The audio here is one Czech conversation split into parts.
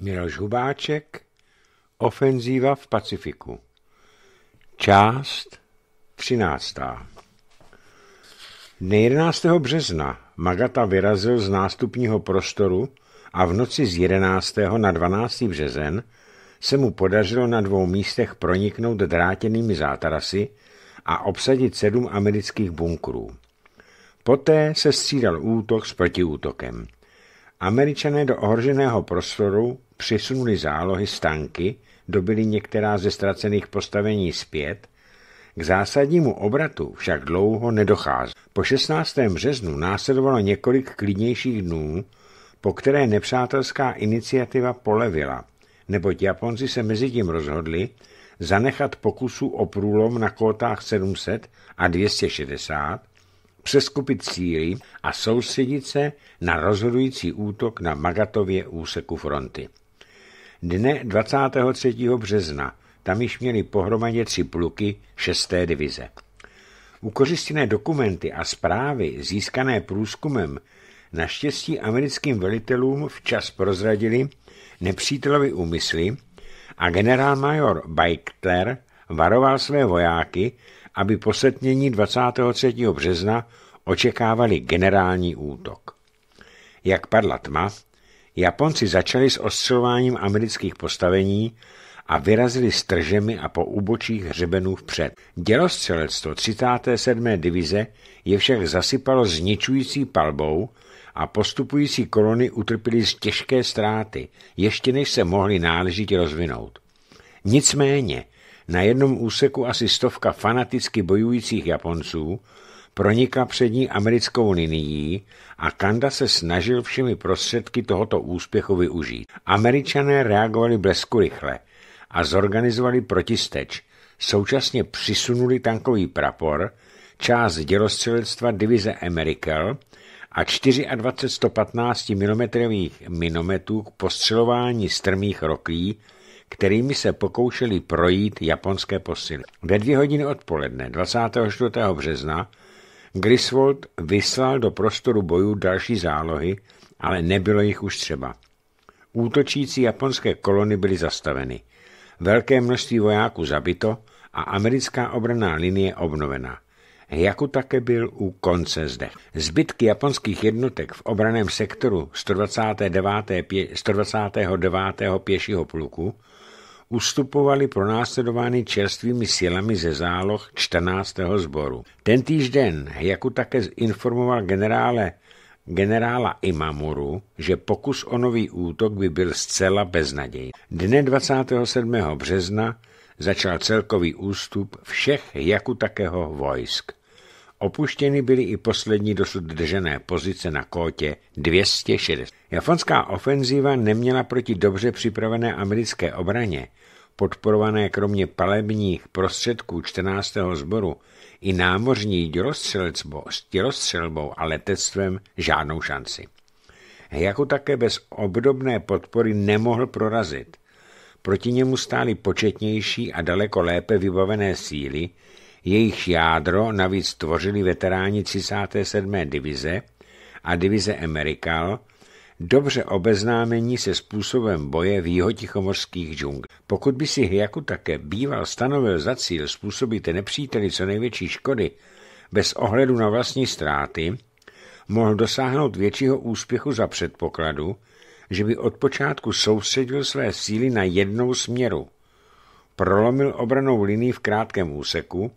Miloš Hubáček Ofenzíva v Pacifiku Část 13. Dne 11. března Magata vyrazil z nástupního prostoru a v noci z 11. na 12. březen se mu podařilo na dvou místech proniknout drátěnými zátarasy a obsadit sedm amerických bunkrů. Poté se střídal útok s protiútokem. Američané do ohroženého prostoru přesunuli zálohy stanky, dobili některá ze ztracených postavení zpět, k zásadnímu obratu však dlouho nedochází. Po 16. březnu následovalo několik klidnějších dnů, po které nepřátelská iniciativa polevila, neboť Japonci se mezi tím rozhodli zanechat pokusu o průlom na kótách 700 a 260, přeskupit síly a soustředit se na rozhodující útok na Magatově úseku fronty. Dne 23. března tam již měli pohromadě tři pluky šesté divize. Ukořistěné dokumenty a zprávy získané průzkumem naštěstí americkým velitelům včas prozradili nepřítelovi úmysly a generálmajor Bajkter varoval své vojáky, aby po 23. března očekávali generální útok. Jak padla tma, Japonci začali s ostřelováním amerických postavení a vyrazili tržemi a po úbočích hřebenů vpřed. Dělostřelectvo 37. divize je však zasypalo zničující palbou a postupující kolony utrpěly z těžké ztráty, ještě než se mohly náležitě rozvinout. Nicméně, na jednom úseku asi stovka fanaticky bojujících Japonců pronikla přední americkou linií a Kanda se snažil všemi prostředky tohoto úspěchu využít. Američané reagovali blesku rychle a zorganizovali protisteč. Současně přisunuli tankový prapor, část dělostřelectva divize Amerikel a 24 115 mm minometů k postřelování strmých roklí, kterými se pokoušeli projít japonské posily. Ve dvě hodiny odpoledne 24. března Griswold vyslal do prostoru bojů další zálohy, ale nebylo jich už třeba. Útočící japonské kolony byly zastaveny. Velké množství vojáků zabito a americká obraná linie obnovena. Jaku také byl u konce zde. Zbytky japonských jednotek v obraném sektoru 129. Pě, 129. pěšího pluku ustupovali pronásledovány čerstvými silami ze záloh 14. sboru. Ten den Jaku také informoval generále generála Imamuru, že pokus o nový útok by byl zcela beznadějný. Dne 27. března začal celkový ústup všech Jakutakého vojsk. Opuštěny byly i poslední dosud držené pozice na kótě 260. Japonská ofenziva neměla proti dobře připravené americké obraně, podporované kromě palebních prostředků 14. sboru i námořní dělostřelbou a letectvem žádnou šanci. Jako také bez obdobné podpory nemohl prorazit. Proti němu stály početnější a daleko lépe vybavené síly, jejich jádro navíc tvořili veteráni 37. divize a divize Amerikal, dobře obeznámení se způsobem boje v jihotichomorských džungl. Pokud by si Hyaku také býval stanovil za cíl způsobit nepříteli co největší škody bez ohledu na vlastní ztráty, mohl dosáhnout většího úspěchu za předpokladu, že by od počátku soustředil své síly na jednou směru. Prolomil obranou linii v krátkém úseku,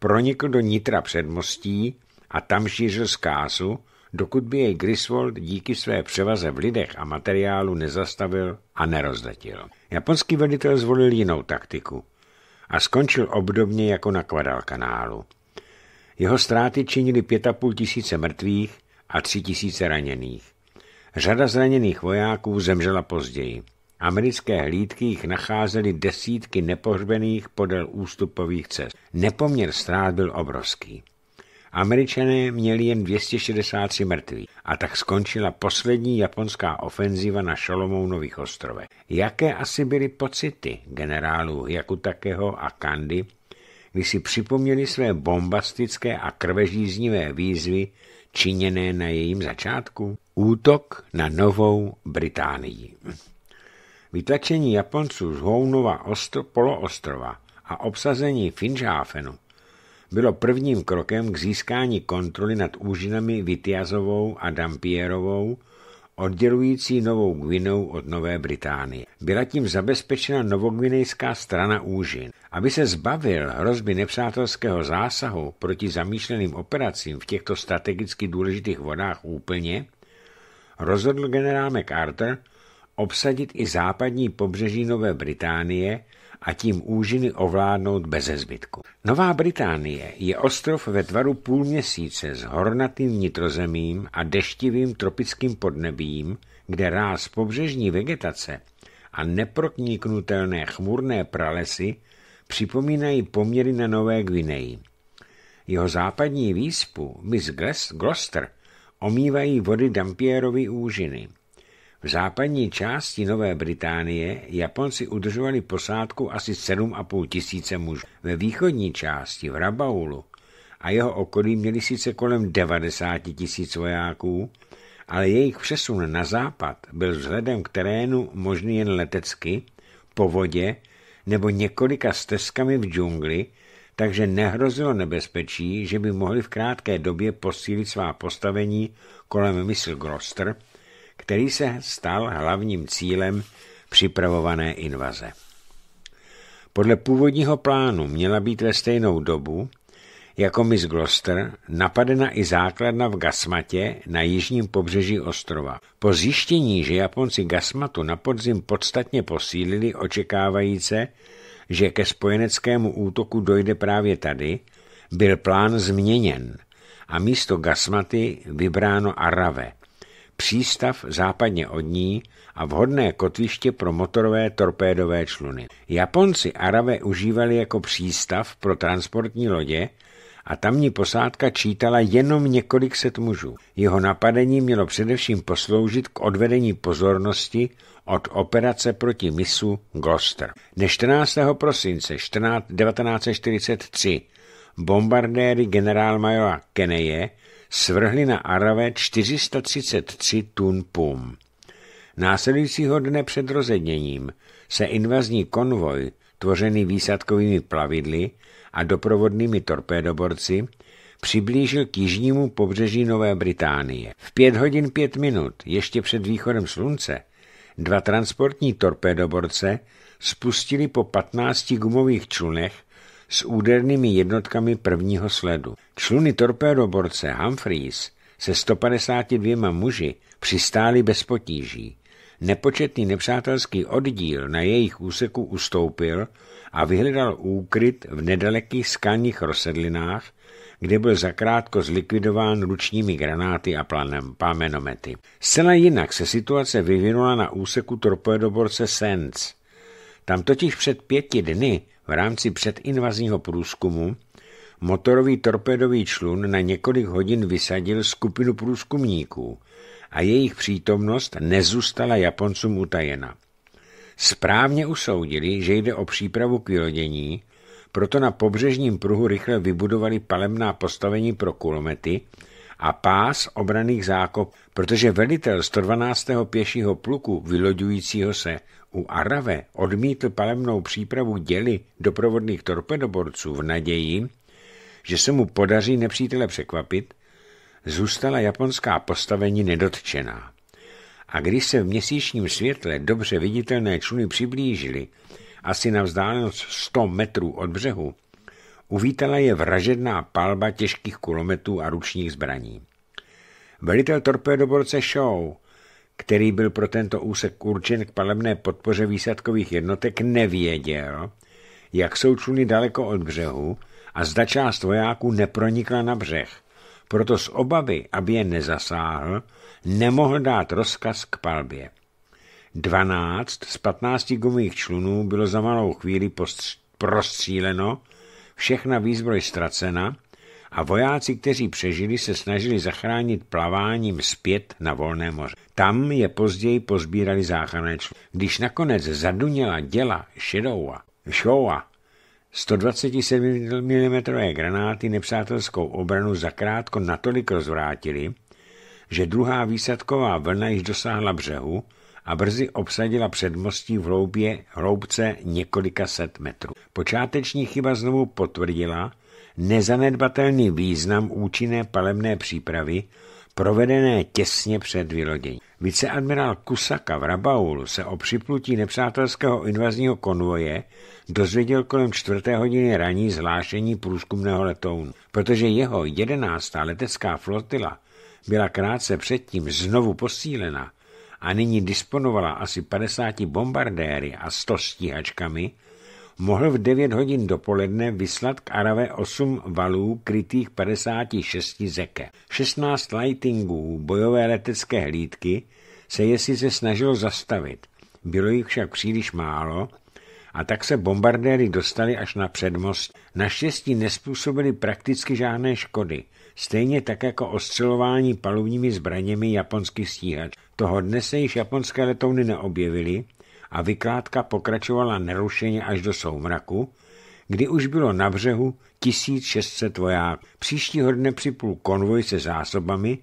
pronikl do nitra předmostí a tam šířil zkázu, dokud by jej Griswold díky své převaze v lidech a materiálu nezastavil a nerozdatil. Japonský velitel zvolil jinou taktiku a skončil obdobně jako na kanálu. Jeho ztráty činily 5,5 tisíce mrtvých a 3 tisíce raněných. Řada zraněných vojáků zemřela později. Americké hlídky jich nacházely desítky nepohřbených podél ústupových cest. Nepoměr ztrát byl obrovský. Američané měli jen 263 mrtvých a tak skončila poslední japonská ofenziva na Šalomounových ostrovech. Jaké asi byly pocity generálů Jakutakeho a Kandy, když si připomněli své bombastické a krvežíznivé výzvy činěné na jejím začátku? Útok na Novou Británii. Vytlačení Japonců z Hounova ostro, poloostrova a obsazení Finžáfenu bylo prvním krokem k získání kontroly nad úžinami Vityazovou a Dampierovou, oddělující Novou Gvinou od Nové Británie. Byla tím zabezpečena novogvinejská strana úžin. Aby se zbavil hrozby nepřátelského zásahu proti zamýšleným operacím v těchto strategicky důležitých vodách úplně, rozhodl generál MacArthur, obsadit i západní pobřeží Nové Británie a tím úžiny ovládnout bez zbytku. Nová Británie je ostrov ve tvaru půl měsíce s hornatým nitrozemím a deštivým tropickým podnebím, kde ráz pobřežní vegetace a neprokniknutelné chmurné pralesy připomínají poměry na Nové Gvineji. Jeho západní výspu Miss Gloucester omývají vody Dampierovy úžiny – v západní části Nové Británie Japonci udržovali posádku asi 7,5 tisíce mužů. Ve východní části, v Rabaulu a jeho okolí měli sice kolem 90 tisíc vojáků, ale jejich přesun na západ byl vzhledem k terénu možný jen letecky, po vodě nebo několika stezkami v džungli, takže nehrozilo nebezpečí, že by mohli v krátké době posílit svá postavení kolem Mysl Misselgroster – který se stal hlavním cílem připravované invaze. Podle původního plánu měla být ve stejnou dobu jako Miss Gloucester napadena i základna v Gasmatě na jižním pobřeží ostrova. Po zjištění, že Japonci Gasmatu na podzim podstatně posílili, očekávajíce, že ke spojeneckému útoku dojde právě tady, byl plán změněn a místo Gasmaty vybráno Arave – přístav západně od ní a vhodné kotviště pro motorové torpédové čluny. Japonci Arabe užívali jako přístav pro transportní lodě a tamní posádka čítala jenom několik set mužů. Jeho napadení mělo především posloužit k odvedení pozornosti od operace proti misu Gloucester. Ne 14. prosince 1943 bombardéry generálmajora Keneje svrhli na Arave 433 tun pum. Následujícího dne před rozedněním se invazní konvoj, tvořený výsadkovými plavidly a doprovodnými torpédoborci, přiblížil k jižnímu pobřeží Nové Británie. V pět hodin pět minut, ještě před východem slunce, dva transportní torpédoborce spustili po 15 gumových člunech s údernými jednotkami prvního sledu. Čluny torpédoborce Humphreys se 152 muži přistáli bez potíží. Nepočetný nepřátelský oddíl na jejich úseku ustoupil a vyhledal úkryt v nedalekých skalních rozsedlinách, kde byl zakrátko zlikvidován ručními granáty a planem, pámenomety. Zcela jinak se situace vyvinula na úseku torpédoborce Sens. Tam totiž před pěti dny v rámci předinvazního průzkumu motorový torpedový člun na několik hodin vysadil skupinu průzkumníků a jejich přítomnost nezůstala Japoncům utajena. Správně usoudili, že jde o přípravu k vylodění, proto na pobřežním pruhu rychle vybudovali palemná postavení pro kulomety a pás obraných zákop, protože velitel 112. pěšího pluku vyloďujícího se u Arave odmítl palemnou přípravu děly doprovodných torpedoborců v naději, že se mu podaří nepřítele překvapit, zůstala japonská postavení nedotčená. A když se v měsíčním světle dobře viditelné čluny přiblížily, asi na vzdálenost 100 metrů od břehu, uvítala je vražedná palba těžkých kulometů a ručních zbraní. Velitel torpedoborce Shaw který byl pro tento úsek určen k palebné podpoře výsadkových jednotek, nevěděl, jak jsou čluny daleko od břehu a zda část vojáků nepronikla na břeh. Proto z obavy, aby je nezasáhl, nemohl dát rozkaz k palbě. 12 z 15 gumových člunů bylo za malou chvíli prostříleno, všechna výzbroj ztracena a vojáci, kteří přežili, se snažili zachránit plaváním zpět na volné moře. Tam je později pozbírali záchranné člo. Když nakonec zaduněla děla Shadowa, Showa, 127 mm granáty nepřátelskou obranu zakrátko natolik rozvrátili, že druhá výsadková vlna již dosáhla břehu a brzy obsadila předmostí v hloubě hloubce několika set metrů. Počáteční chyba znovu potvrdila, nezanedbatelný význam účinné palemné přípravy, provedené těsně před vylodění. Viceadmirál Kusaka v Rabaulu se o připlutí nepřátelského invazního konvoje dozvěděl kolem čtvrté hodiny raní zhlášení průzkumného letounu, protože jeho jedenáctá letecká flotila byla krátce předtím znovu posílena a nyní disponovala asi 50 bombardéry a 100 stíhačkami, mohl v 9 hodin dopoledne vyslat k Arave 8 valů krytých 56 zeke. 16 lightingů bojové letecké hlídky se je sice snažilo zastavit, bylo jich však příliš málo a tak se bombardéry dostali až na předmost. Naštěstí nespůsobili prakticky žádné škody, stejně tak jako ostřelování palubními zbraněmi japonských stíhač. Toho dnes se již japonské letouny neobjevily, a vykládka pokračovala nerušeně až do soumraku, kdy už bylo na břehu 1600 vojáků. Příštího dne připlul konvoj se zásobami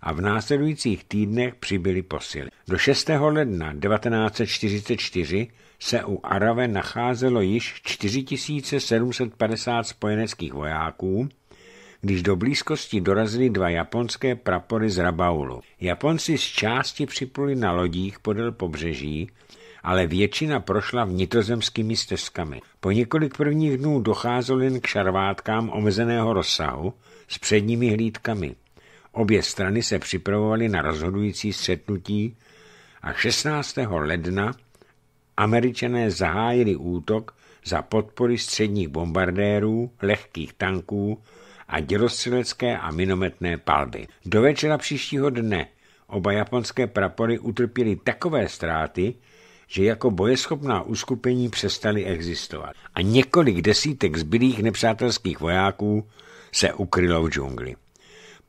a v následujících týdnech přibyly posily. Do 6. ledna 1944 se u Arave nacházelo již 4750 spojeneckých vojáků, když do blízkosti dorazily dva japonské prapory z Rabaulu. Japonci z části připluli na lodích podél pobřeží, ale většina prošla vnitrozemskými stezkami. Po několik prvních dnů docházelo jen k šarvátkám omezeného rozsahu s předními hlídkami. Obě strany se připravovaly na rozhodující střetnutí a 16. ledna američané zahájili útok za podpory středních bombardérů, lehkých tanků a dělostřelecké a minometné palby. Do večera příštího dne oba japonské prapory utrpěly takové ztráty, že jako bojeschopná uskupení přestali existovat a několik desítek zbylých nepřátelských vojáků se ukrylo v džungli.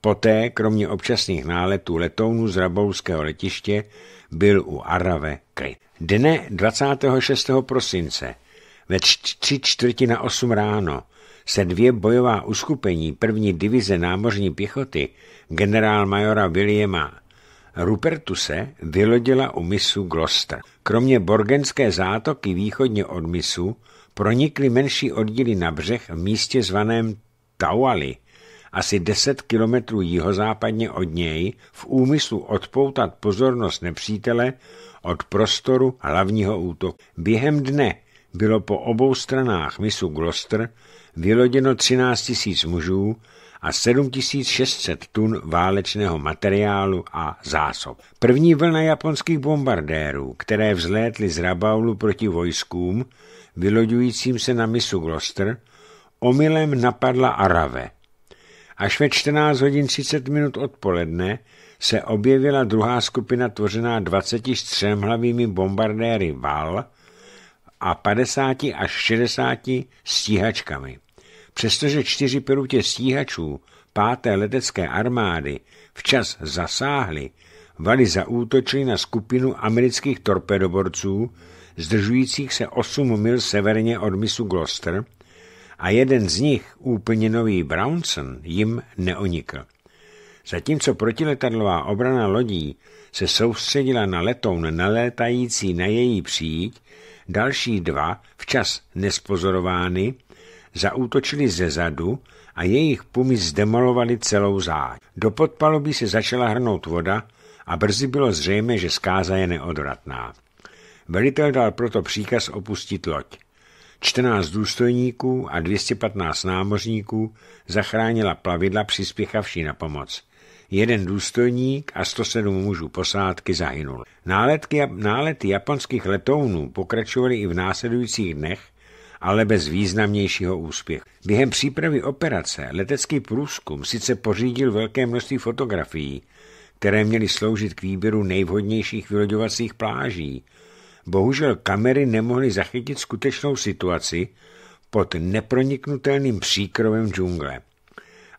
Poté, kromě občasných náletů letounů z Rabouského letiště, byl u Arave klid. Dne 26. prosince ve tři čtvrti na osm ráno se dvě bojová uskupení první divize námořní pěchoty generál majora Williama Rupertuse vylodila u misu Gloucester. Kromě Borgenské zátoky východně od misu pronikly menší oddíly na břeh v místě zvaném Tauali, asi 10 kilometrů jihozápadně od něj, v úmyslu odpoutat pozornost nepřítele od prostoru hlavního útoku. Během dne bylo po obou stranách misu Gloucester vyloděno 13 000 mužů a 7600 tun válečného materiálu a zásob. První vlna japonských bombardérů, které vzlétly z Rabaulu proti vojskům, vyloďujícím se na misu Gloucester, omylem napadla Arave. Až ve 14 hodin 30 minut odpoledne se objevila druhá skupina tvořená 23 hlavými bombardéry Val a 50 až 60 stíhačkami. Přestože čtyři pilotě stíhačů páté letecké armády včas zasáhly, Vali zaútočili na skupinu amerických torpedoborců, zdržujících se 8 mil severně od misu Gloucester, a jeden z nich, úplně nový Brownson, jim neonikl. Zatímco protiletadlová obrana lodí se soustředila na letoun nalétající na její příď, další dva, včas nespozorovány, zaútočili ze zadu a jejich pumy zdemolovali celou záď. Do podpalubí se začala hrnout voda a brzy bylo zřejmé, že skáza je neodvratná. Velitel dal proto příkaz opustit loď. 14 důstojníků a 215 námořníků zachránila plavidla přispěchavší na pomoc. Jeden důstojník a 107 mužů posádky zahynul. Náletky, nálety japonských letounů pokračovaly i v následujících dnech ale bez významnějšího úspěchu. Během přípravy operace letecký průzkum sice pořídil velké množství fotografií, které měly sloužit k výběru nejvhodnějších vyloďovacích pláží. Bohužel kamery nemohly zachytit skutečnou situaci pod neproniknutelným příkrovem džungle.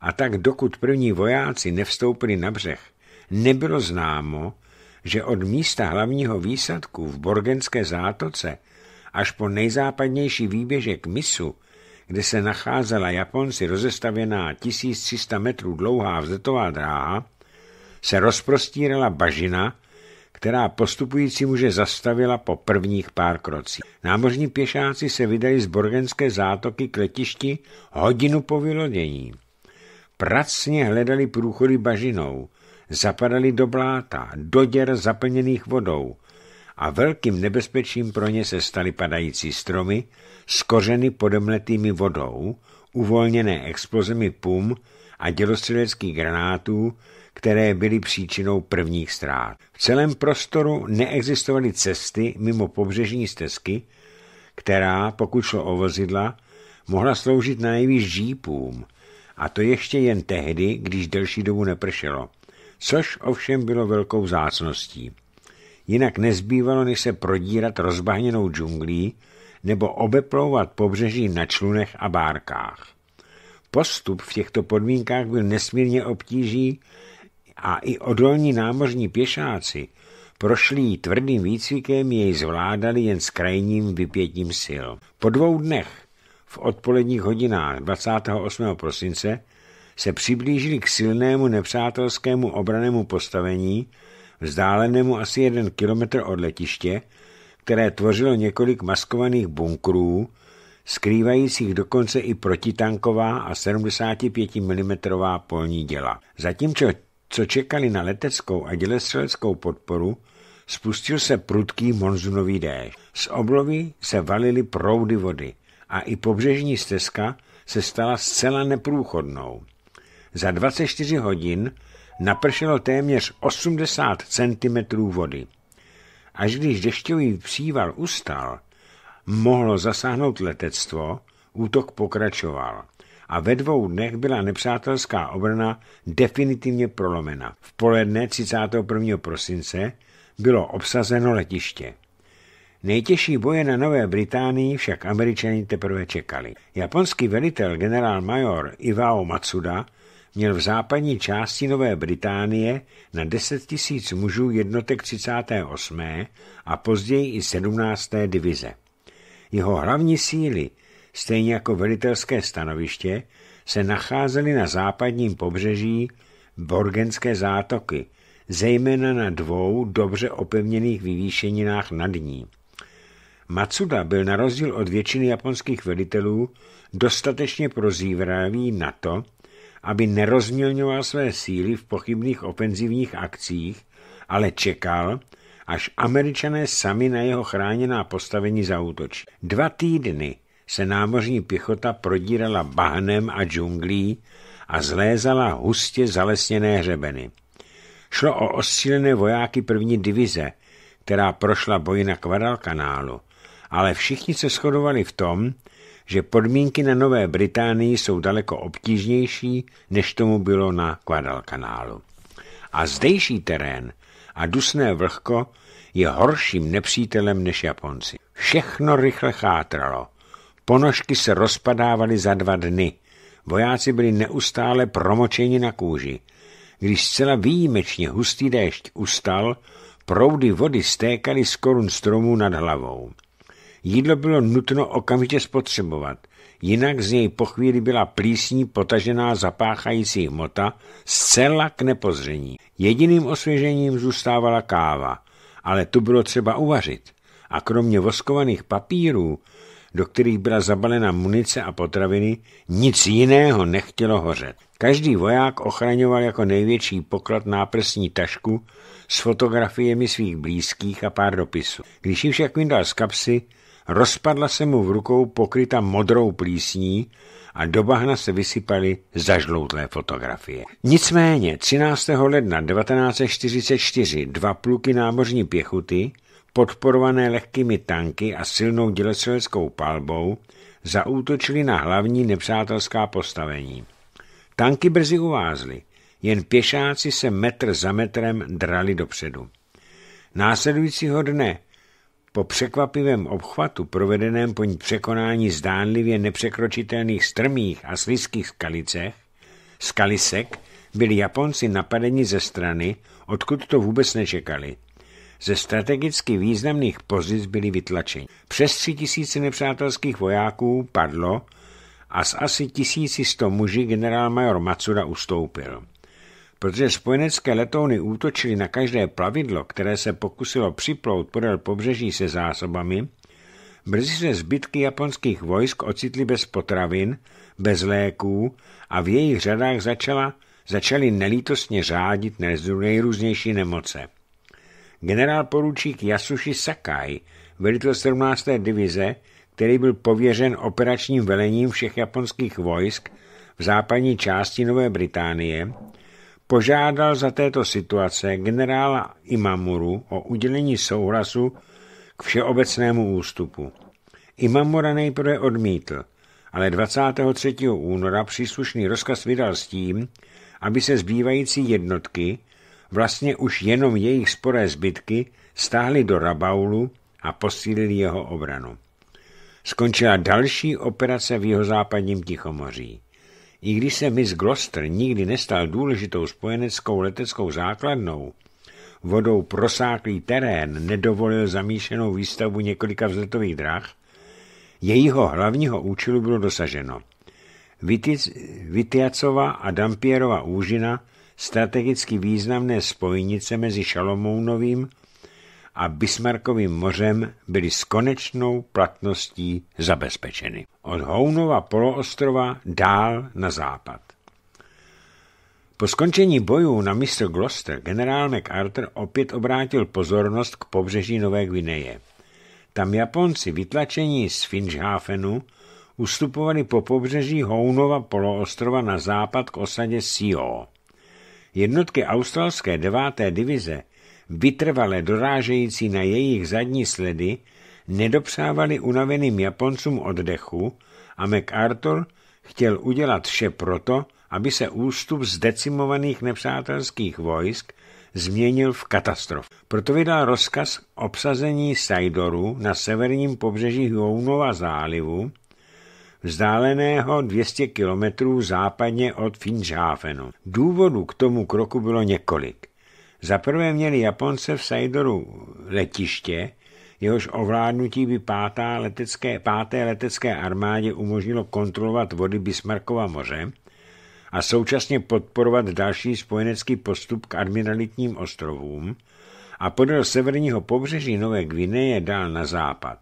A tak dokud první vojáci nevstoupili na břeh, nebylo známo, že od místa hlavního výsadku v Borgenské zátoce až po nejzápadnější výběžek misu, kde se nacházela Japonci rozestavěná 1300 metrů dlouhá vzletová dráha, se rozprostírala bažina, která postupující muže zastavila po prvních pár krocích. Námořní pěšáci se vydali z Borgenské zátoky k letišti hodinu po vylodění. Pracně hledali průchody bažinou, zapadali do bláta, do děr zaplněných vodou – a velkým nebezpečím pro ně se staly padající stromy skořeny podemletými vodou, uvolněné explozemi pum a dělostřeleckých granátů, které byly příčinou prvních ztrát. V celém prostoru neexistovaly cesty mimo pobřežní stezky, která, pokud šlo o vozidla, mohla sloužit na nejvíc žípům, a to ještě jen tehdy, když delší dobu nepršelo, což ovšem bylo velkou zácností jinak nezbývalo, než se prodírat rozbahněnou džunglí nebo obeplouvat pobřeží na člunech a bárkách. Postup v těchto podmínkách byl nesmírně obtíží a i odolní námořní pěšáci prošli tvrdým výcvikem jej zvládali jen s krajním vypětím sil. Po dvou dnech v odpoledních hodinách 28. prosince se přiblížili k silnému nepřátelskému obranému postavení vzdálenému asi jeden kilometr od letiště, které tvořilo několik maskovaných bunkrů, skrývajících dokonce i protitanková a 75 mm polní děla. Zatímco co čekali na leteckou a dělestřeleckou podporu, spustil se prudký monzunový déšť. Z oblovy se valily proudy vody a i pobřežní stezka se stala zcela neprůchodnou. Za 24 hodin napršelo téměř 80 cm vody. Až když dešťový příval ustal, mohlo zasáhnout letectvo, útok pokračoval a ve dvou dnech byla nepřátelská obrna definitivně prolomena. V poledne 31. prosince bylo obsazeno letiště. Nejtěžší boje na Nové Británii však američani teprve čekali. Japonský velitel generál major Iwao Matsuda měl v západní části Nové Británie na 10 000 mužů jednotek 38. a později i 17. divize. Jeho hlavní síly, stejně jako velitelské stanoviště, se nacházely na západním pobřeží Borgenské zátoky, zejména na dvou dobře opevněných vyvýšeninách nad ní. Matsuda byl na rozdíl od většiny japonských velitelů dostatečně prozívravý na to, aby nerozmělňoval své síly v pochybných ofenzivních akcích, ale čekal, až američané sami na jeho chráněná postavení zautočí. Dva týdny se námořní pěchota prodírala bahnem a džunglí a zlézala hustě zalesněné hřebeny. Šlo o osílené vojáky první divize, která prošla boji na kanálu, ale všichni se shodovali v tom, že podmínky na Nové Británii jsou daleko obtížnější, než tomu bylo na Guadalcanalu. A zdejší terén a dusné vlhko je horším nepřítelem než Japonci. Všechno rychle chátralo. Ponožky se rozpadávaly za dva dny. Vojáci byli neustále promočeni na kůži. Když zcela výjimečně hustý déšť ustal, proudy vody stékaly z korun stromů nad hlavou. Jídlo bylo nutno okamžitě spotřebovat, jinak z něj po chvíli byla plísní potažená zapáchající hmota zcela k nepozření. Jediným osvěžením zůstávala káva, ale tu bylo třeba uvařit a kromě voskovaných papírů, do kterých byla zabalena munice a potraviny, nic jiného nechtělo hořet. Každý voják ochraňoval jako největší poklad náprsní tašku s fotografiemi svých blízkých a pár dopisů. Když ji však vyndal z kapsy, rozpadla se mu v rukou pokryta modrou plísní a do bahna se vysypaly zažloutlé fotografie. Nicméně 13. ledna 1944 dva pluky námořní pěchuty, podporované lehkými tanky a silnou dělostřeleckou palbou, zaútočili na hlavní nepřátelská postavení. Tanky brzy uvázly, jen pěšáci se metr za metrem drali dopředu. Následujícího dne po překvapivém obchvatu, provedeném po překonání zdánlivě nepřekročitelných strmých a slizkých skalicech, skalisek, byli Japonci napadeni ze strany, odkud to vůbec nečekali. Ze strategicky významných pozic byli vytlačeni. Přes tři tisíce nepřátelských vojáků padlo a z asi sto muži generál major Matsuda ustoupil protože spojenecké letouny útočily na každé plavidlo, které se pokusilo připlout podél pobřeží se zásobami, brzy se zbytky japonských vojsk ocitly bez potravin, bez léků a v jejich řadách začala, začaly nelítostně řádit nejrůznější nemoce. Generál poručík Yasushi Sakai, velitel 17. divize, který byl pověřen operačním velením všech japonských vojsk v západní části Nové Británie, požádal za této situace generála Imamuru o udělení souhlasu k všeobecnému ústupu. Imamura nejprve odmítl, ale 23. února příslušný rozkaz vydal s tím, aby se zbývající jednotky, vlastně už jenom jejich sporé zbytky, stáhly do Rabaulu a posílili jeho obranu. Skončila další operace v jihozápadním Tichomoří. I když se Miss Gloster nikdy nestal důležitou spojeneckou leteckou základnou, vodou prosáklý terén nedovolil zamíšenou výstavbu několika vzletových drah, jejího hlavního účelu bylo dosaženo. Vityacova a Dampierova úžina, strategicky významné spojnice mezi Šalomounovým a Bismarckovým mořem byly s konečnou platností zabezpečeny. Od Hounova poloostrova dál na západ. Po skončení bojů na místo Gloucester generál MacArthur opět obrátil pozornost k pobřeží Nové Gvineje. Tam Japonci vytlačení z Finchhafenu ustupovali po pobřeží Hounova poloostrova na západ k osadě Sio. Jednotky australské deváté divize vytrvale dorážející na jejich zadní sledy, nedopřávali unaveným Japoncům oddechu a MacArthur chtěl udělat vše proto, aby se ústup z decimovaných nepřátelských vojsk změnil v katastrof. Proto vydal rozkaz obsazení Sajdoru na severním pobřeží Hounova zálivu, vzdáleného 200 kilometrů západně od Finchhafenu. Důvodů k tomu kroku bylo několik. Za prvé měli Japonce v Saidoru letiště, jehož ovládnutí by pátá letecké, páté letecké armádě umožnilo kontrolovat vody Bismarckova moře a současně podporovat další spojenecký postup k admiralitním ostrovům a podél severního pobřeží Nové Gvineje dál na západ.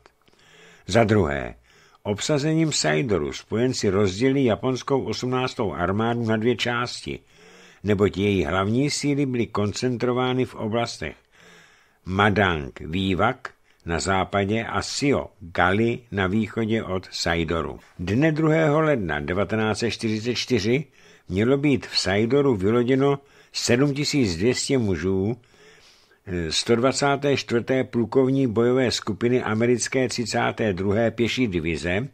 Za druhé, obsazením Saidoru spojenci rozdělí japonskou 18. armádu na dvě části – neboť její hlavní síly byly koncentrovány v oblastech Madang Vývak na západě a Sio Gali na východě od Sajdoru. Dne 2. ledna 1944 mělo být v Sajdoru vyloděno 7200 mužů 124. plukovní bojové skupiny americké 32. pěší divize,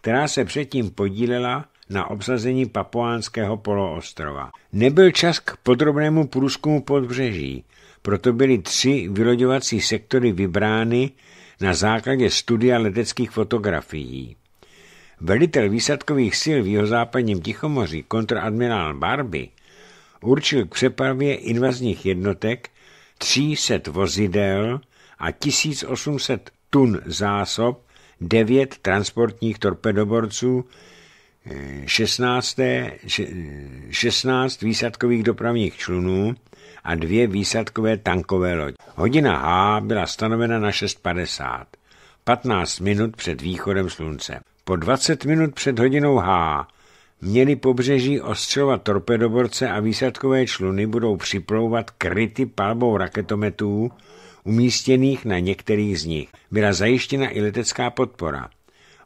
která se předtím podílela na obsazení Papuánského poloostrova. Nebyl čas k podrobnému průzkumu podbřeží, proto byly tři vyloďovací sektory vybrány na základě studia leteckých fotografií. Velitel výsadkových sil v jihozápadním Tichomoří kontradmirál Barby určil k přepravě invazních jednotek 300 vozidel a 1800 tun zásob, 9 transportních torpedoborců, 16, 16 výsadkových dopravních člunů a dvě výsadkové tankové lodě. Hodina H byla stanovena na 6.50, 15 minut před východem slunce. Po 20 minut před hodinou H měli pobřeží ostřelovat torpedoborce a výsadkové čluny budou připlouvat kryty palbou raketometů umístěných na některých z nich. Byla zajištěna i letecká podpora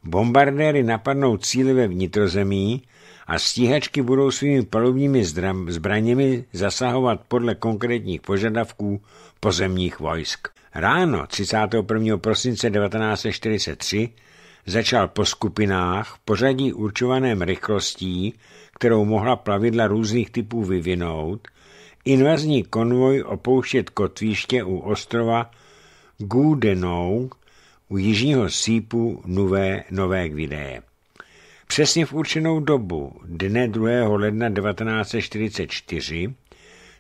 bombardéry napadnou cíle ve vnitrozemí a stíhačky budou svými palubními zbraněmi zasahovat podle konkrétních požadavků pozemních vojsk. Ráno 31. prosince 1943 začal po skupinách v pořadí určovaném rychlostí, kterou mohla plavidla různých typů vyvinout, invazní konvoj opouštět kotvíště u ostrova Gudenou u jižního sípu Nové Nové Gvidéje. Přesně v určenou dobu, dne 2. ledna 1944,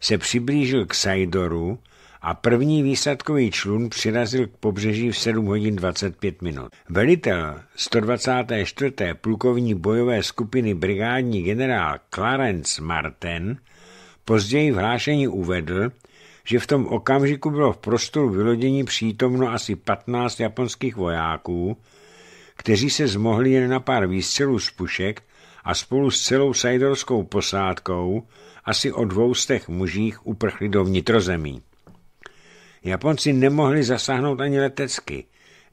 se přiblížil k Sajdoru a první výsadkový člun přirazil k pobřeží v 7 hodin 25 minut. Velitel 124. plukovní bojové skupiny brigádní generál Clarence Martin později v hlášení uvedl, že v tom okamžiku bylo v prostoru vylodění přítomno asi 15 japonských vojáků, kteří se zmohli jen na pár výstřelů z pušek a spolu s celou sajdorskou posádkou asi o těch mužích uprchli do vnitrozemí. Japonci nemohli zasáhnout ani letecky,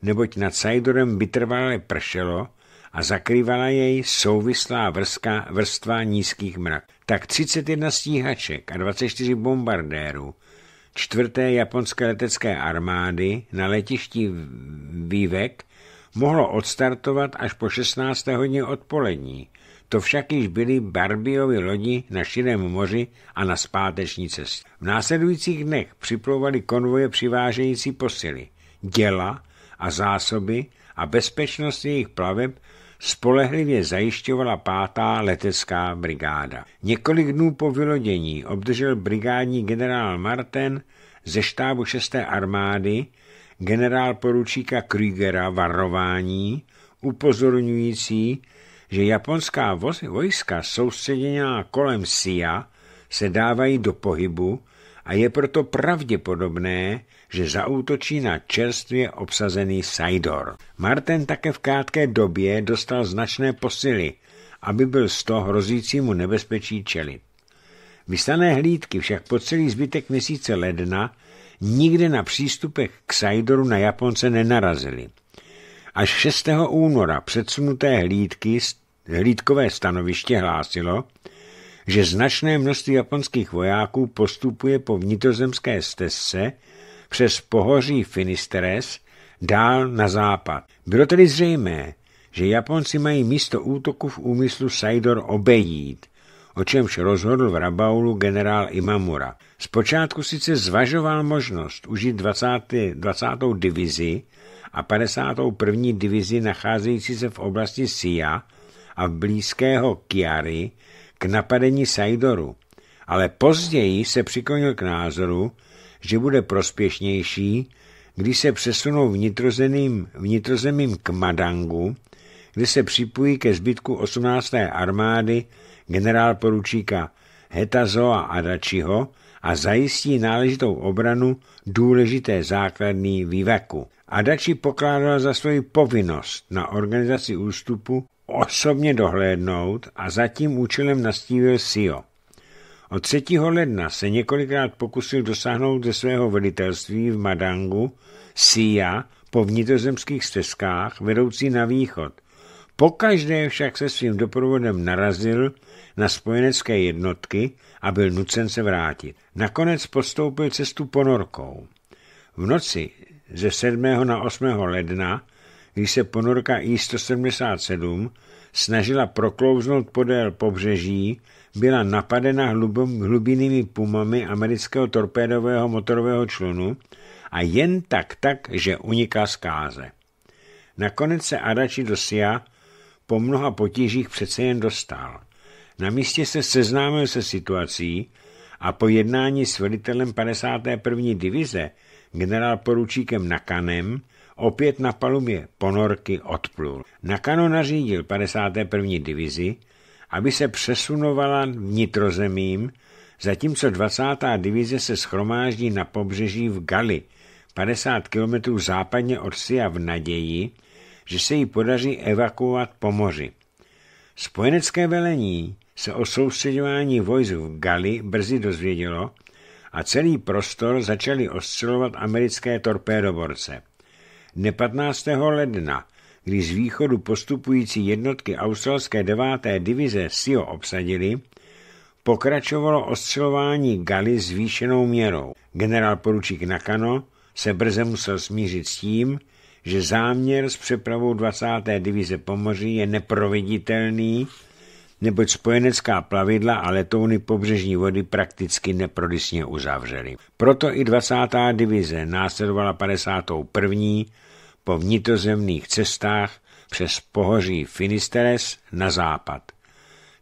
neboť nad Sajdorem vytrvale pršelo a zakrývala jej souvislá vrstka, vrstva nízkých mrak. Tak 31 stíhaček a 24 bombardérů čtvrté japonské letecké armády na letišti Vývek mohlo odstartovat až po 16. hodině odpolední. To však již byly Barbiovi lodi na širém moři a na zpáteční cestě. V následujících dnech připlouvaly konvoje přivážející posily, děla a zásoby a bezpečnost jejich plaveb spolehlivě zajišťovala pátá letecká brigáda. Několik dnů po vylodění obdržel brigádní generál Martin ze štábu 6. armády generál poručíka Krügera varování upozorňující, že japonská vojska soustředěná kolem Sia se dávají do pohybu a je proto pravděpodobné, že zaútočí na čerstvě obsazený Sajdor. Martin také v krátké době dostal značné posily, aby byl z toho hrozícímu nebezpečí čelit. Vystané hlídky však po celý zbytek měsíce ledna nikde na přístupech k Sajdoru na Japonce nenarazily. Až 6. února předsunuté hlídky, hlídkové stanoviště hlásilo, že značné množství japonských vojáků postupuje po vnitrozemské stezce přes pohoří Finisteres dál na západ. Bylo tedy zřejmé, že Japonci mají místo útoku v úmyslu Saidor obejít, o čemž rozhodl v Rabaulu generál Imamura. Zpočátku sice zvažoval možnost užít 20. 20. divizi a 51. divizi nacházející se v oblasti Sia a blízkého Kiary k napadení Saidoru, ale později se přiklonil k názoru, že bude prospěšnější, když se přesunou vnitrozemím, vnitrozemím k Madangu, kde se připojí ke zbytku 18. armády generál poručíka Hetazoa Adačiho a zajistí náležitou obranu důležité základní výveku. Adači pokládala za svoji povinnost na organizaci ústupu osobně dohlédnout a za tím účelem nastívil Sio. Od 3. ledna se několikrát pokusil dosáhnout ze svého velitelství v Madangu Sia po vnitrozemských stezkách vedoucí na východ. Pokaždé však se svým doprovodem narazil na spojenecké jednotky a byl nucen se vrátit. Nakonec postoupil cestu ponorkou. V noci ze 7. na 8. ledna, když se ponorka I-177 snažila proklouznout podél pobřeží byla napadena hlubinými pumami amerického torpédového motorového člunu a jen tak tak, že uniká z káze. Nakonec se Adachi do Sia po mnoha potížích přece jen dostal. Na místě se seznámil se situací a po jednání s velitelem 51. divize generál poručíkem Nakanem opět na palubě ponorky odplul. Nakano nařídil 51. divizi, aby se přesunovala vnitrozemím, zatímco 20. divize se schromáždí na pobřeží v Gali, 50 km západně od Sia v naději, že se jí podaří evakuovat po moři. Spojenecké velení se o soustředování vojsk v Gali brzy dozvědělo a celý prostor začali ostřelovat americké torpédoborce. Dne 15. ledna kdy z východu postupující jednotky australské 9. divize SIO obsadili, pokračovalo ostřelování Gali zvýšenou měrou. Generál poručík Nakano se brze musel smířit s tím, že záměr s přepravou 20. divize pomoří je neproveditelný, neboť spojenecká plavidla a letouny pobřežní vody prakticky neprodisně uzavřely. Proto i 20. divize následovala 51 po vnitrozemných cestách přes pohoří Finisteres na západ.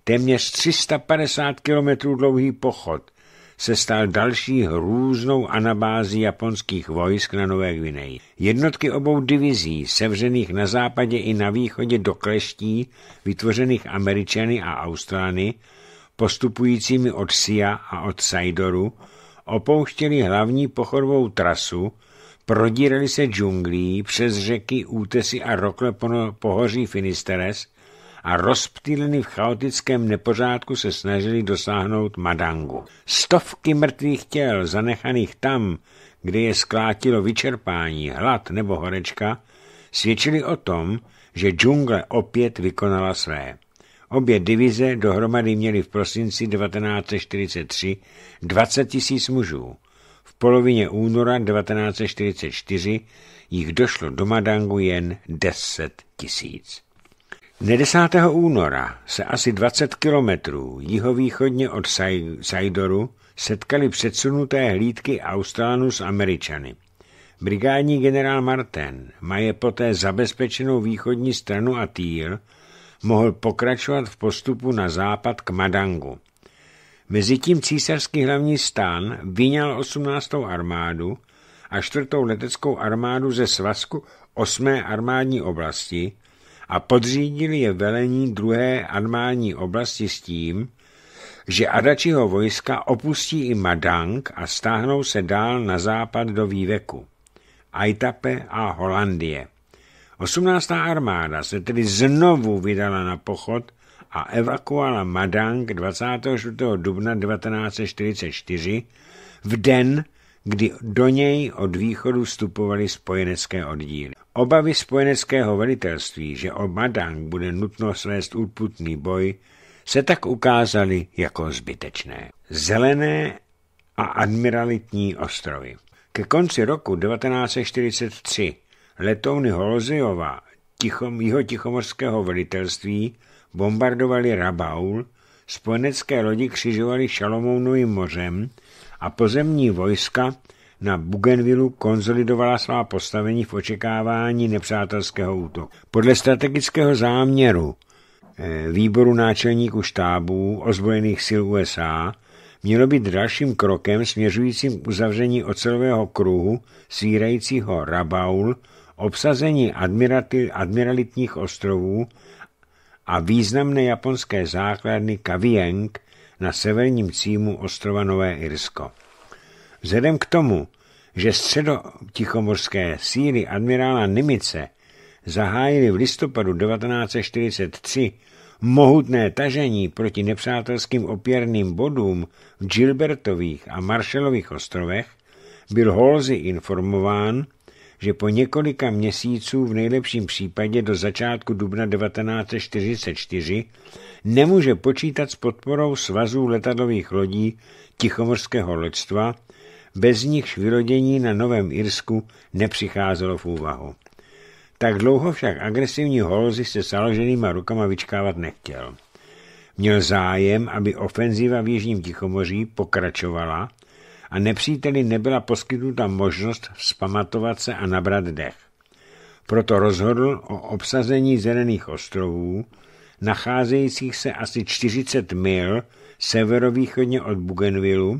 Téměř 350 kilometrů dlouhý pochod se stal další hrůznou anabází japonských vojsk na Nové Gvineji. Jednotky obou divizí, sevřených na západě i na východě do kleští, vytvořených Američany a Austrány, postupujícími od Sia a od Saidoru, opouštěli hlavní pochodovou trasu, Prodírali se džunglí přes řeky, útesy a rokle pohoří Finisteres a rozptýleny v chaotickém nepořádku se snažili dosáhnout Madangu. Stovky mrtvých těl zanechaných tam, kde je sklátilo vyčerpání, hlad nebo horečka, svědčili o tom, že džungle opět vykonala své. Obě divize dohromady měly v prosinci 1943 20 tisíc mužů. V polovině února 1944 jich došlo do Madangu jen 10 tisíc. Ne 10. února se asi 20 kilometrů jihovýchodně od Saidoru Sajdoru setkali předsunuté hlídky Australanu s Američany. Brigádní generál Marten maje poté zabezpečenou východní stranu a týl, mohl pokračovat v postupu na západ k Madangu. Mezitím císařský hlavní stán vyňal 18. armádu a 4. leteckou armádu ze svazku 8. armádní oblasti a podřídili je velení 2. armádní oblasti s tím, že Adačiho vojska opustí i Madang a stáhnou se dál na západ do Výveku, Aitape a Holandie. 18. armáda se tedy znovu vydala na pochod a evakuovala Madang 24. dubna 1944 v den, kdy do něj od východu vstupovaly spojenecké oddíly. Obavy spojeneckého velitelství, že o Madang bude nutno svést úputný boj, se tak ukázaly jako zbytečné. Zelené a admiralitní ostrovy. Ke konci roku 1943 letouny Holozyova tichom, jeho tichomorského velitelství bombardovali Rabaul, spojenecké lodi křižovaly Šalomounovým mořem a pozemní vojska na Bougainvilleu konzolidovala svá postavení v očekávání nepřátelského útoku. Podle strategického záměru eh, výboru náčelníků štábů ozbrojených sil USA mělo být dalším krokem směřujícím k uzavření ocelového kruhu svírajícího Rabaul, obsazení admiralitních ostrovů a významné japonské základny Kavieng na severním címu ostrova Nové Irsko. Vzhledem k tomu, že středotichomorské síly admirála Nimice zahájili v listopadu 1943 mohutné tažení proti nepřátelským opěrným bodům v Gilbertových a Marshallových ostrovech, byl Halsey informován, že po několika měsíců, v nejlepším případě do začátku dubna 1944, nemůže počítat s podporou svazů letadlových lodí Tichomorského loďstva, bez nichž vylodění na Novém Irsku nepřicházelo v úvahu. Tak dlouho však agresivní holozy se založenýma rukama vyčkávat nechtěl. Měl zájem, aby ofenziva v Jižním Tichomoří pokračovala a nepříteli nebyla poskytnuta možnost vzpamatovat se a nabrat dech. Proto rozhodl o obsazení zelených ostrovů, nacházejících se asi 40 mil severovýchodně od Bougainvilleu,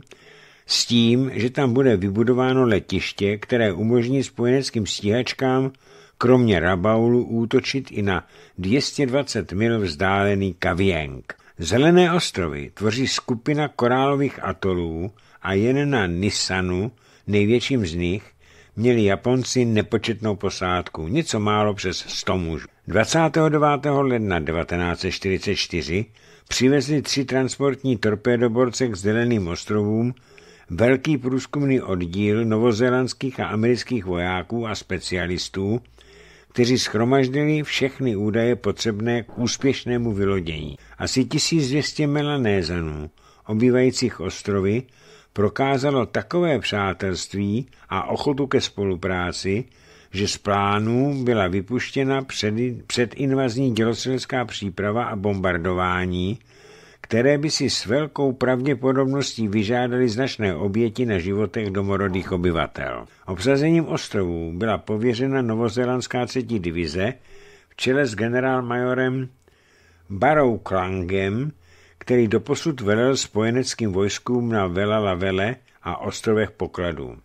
s tím, že tam bude vybudováno letiště, které umožní spojeneckým stíhačkám kromě Rabaulu útočit i na 220 mil vzdálený Kavieng. Zelené ostrovy tvoří skupina korálových atolů, a jen na Nissanu, největším z nich, měli Japonci nepočetnou posádku, něco málo přes 100 mužů. 29. ledna 1944 přivezli tři transportní torpédoborce k Zeleným ostrovům velký průzkumný oddíl novozélandských a amerických vojáků a specialistů, kteří schromaždili všechny údaje potřebné k úspěšnému vylodění. Asi 1200 melanézanů, obývajících ostrovy, prokázalo takové přátelství a ochotu ke spolupráci, že z plánů byla vypuštěna před, předinvazní dělostřelecká příprava a bombardování, které by si s velkou pravděpodobností vyžádaly značné oběti na životech domorodých obyvatel. Obsazením ostrovů byla pověřena novozélandská třetí divize v čele s generálmajorem Barou Klangem, který doposud velel spojeneckým vojskům na Vela Lavele a ostrovech pokladů.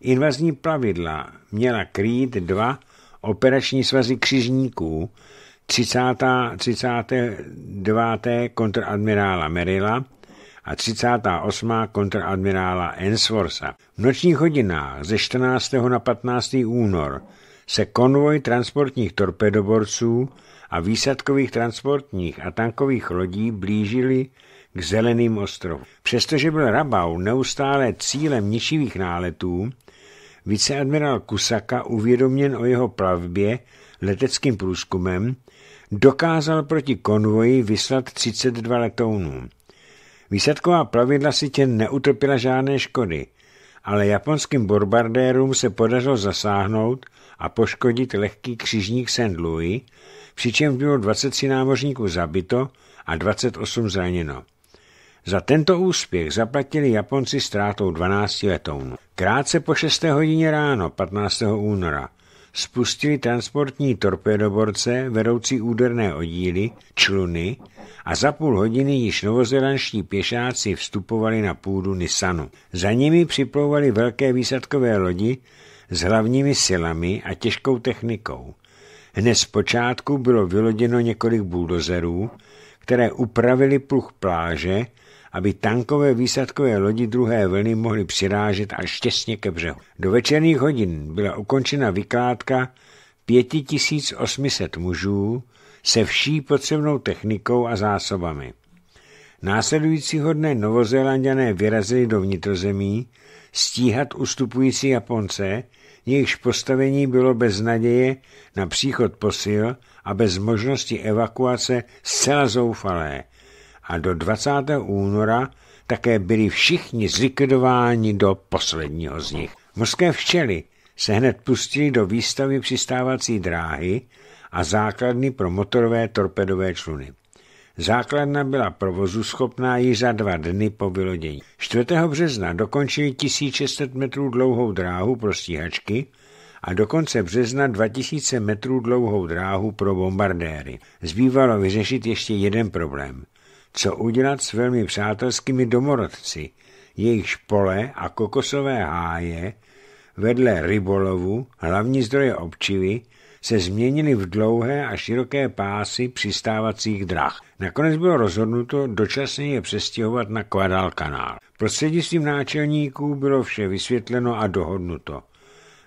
Invazní plavidla měla krýt dva operační svazy křižníků 30. 32. kontradmirála Merila a 38. kontradmirála Ensworsa. V nočních hodinách ze 14. na 15. únor se konvoj transportních torpedoborců a výsadkových transportních a tankových lodí blížili k Zeleným ostrovům. Přestože byl Rabau neustále cílem ničivých náletů, viceadmirál Kusaka uvědoměn o jeho plavbě leteckým průzkumem, dokázal proti konvoji vyslat 32 letounů. Výsadková plavidla tě neutrpila žádné škody, ale japonským bombardérům se podařilo zasáhnout a poškodit lehký křižník St. Louis přičemž bylo 23 námořníků zabito a 28 zraněno. Za tento úspěch zaplatili Japonci ztrátou 12 letounů. Krátce po 6. hodině ráno 15. února spustili transportní torpédoborce vedoucí úderné oddíly, čluny a za půl hodiny již novozelandští pěšáci vstupovali na půdu Nisanu. Za nimi připlouvaly velké výsadkové lodi s hlavními silami a těžkou technikou. Hned z počátku bylo vyloděno několik buldozerů, které upravili pluch pláže, aby tankové výsadkové lodi druhé vlny mohly přirážet až těsně ke břehu. Do večerních hodin byla ukončena vykládka 5800 mužů se vší potřebnou technikou a zásobami. Následujícího dne novozélanděné vyrazili do vnitrozemí, stíhat ustupující Japonce, jejichž postavení bylo bez naděje na příchod posil a bez možnosti evakuace zcela zoufalé. A do 20. února také byli všichni zlikvidováni do posledního z nich. Morské včely se hned pustili do výstavy přistávací dráhy a základny pro motorové torpedové čluny. Základna byla provozuschopná již za dva dny po vylodění. 4. března dokončili 1600 metrů dlouhou dráhu pro stíhačky a do konce března 2000 metrů dlouhou dráhu pro bombardéry. Zbývalo vyřešit ještě jeden problém. Co udělat s velmi přátelskými domorodci, jejichž pole a kokosové háje vedle rybolovu, hlavní zdroje občivy, se změnily v dlouhé a široké pásy přistávacích drah. Nakonec bylo rozhodnuto dočasně je přestěhovat na kanál. Prostřednictvím náčelníků bylo vše vysvětleno a dohodnuto.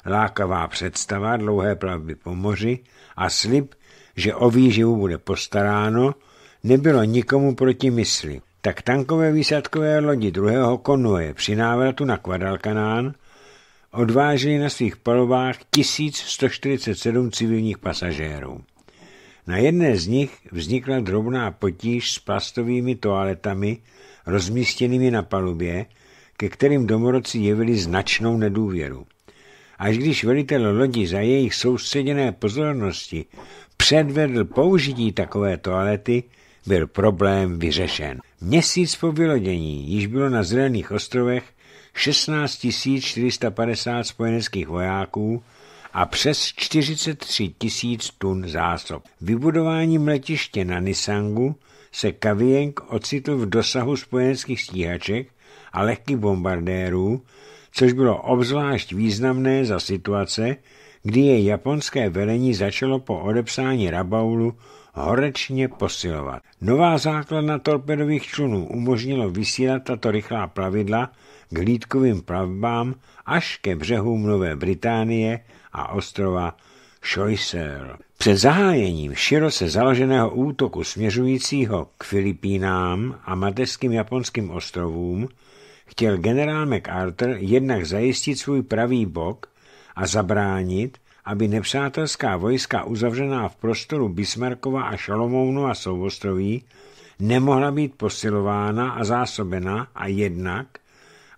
Lákavá představa dlouhé plavby po moři a slib, že o výživu bude postaráno, nebylo nikomu proti mysli. Tak tankové výsadkové lodi druhého konuje při návratu na Kvadalkanán odváželi na svých palovách 1147 civilních pasažérů. Na jedné z nich vznikla drobná potíž s plastovými toaletami rozmístěnými na palubě, ke kterým domorodci jevili značnou nedůvěru. Až když velitel lodi za jejich soustředěné pozornosti předvedl použití takové toalety, byl problém vyřešen. Měsíc po vylodění již bylo na zelených ostrovech 16 450 spojeneckých vojáků a přes 43 tisíc tun zásob. Vybudováním letiště na Nisangu se Kavieng ocitl v dosahu spojeneckých stíhaček a lehkých bombardérů, což bylo obzvlášť významné za situace, kdy je japonské velení začalo po odepsání Rabaulu horečně posilovat. Nová základna torpedových člunů umožnilo vysílat tato rychlá plavidla k hlídkovým plavbám až ke břehům Nové Británie a ostrova Choiseul. Před zahájením široce založeného útoku směřujícího k Filipínám a mateřským japonským ostrovům chtěl generál MacArthur jednak zajistit svůj pravý bok a zabránit, aby nepřátelská vojska uzavřená v prostoru Bismarckova a Šalomounu a souostroví nemohla být posilována a zásobena a jednak,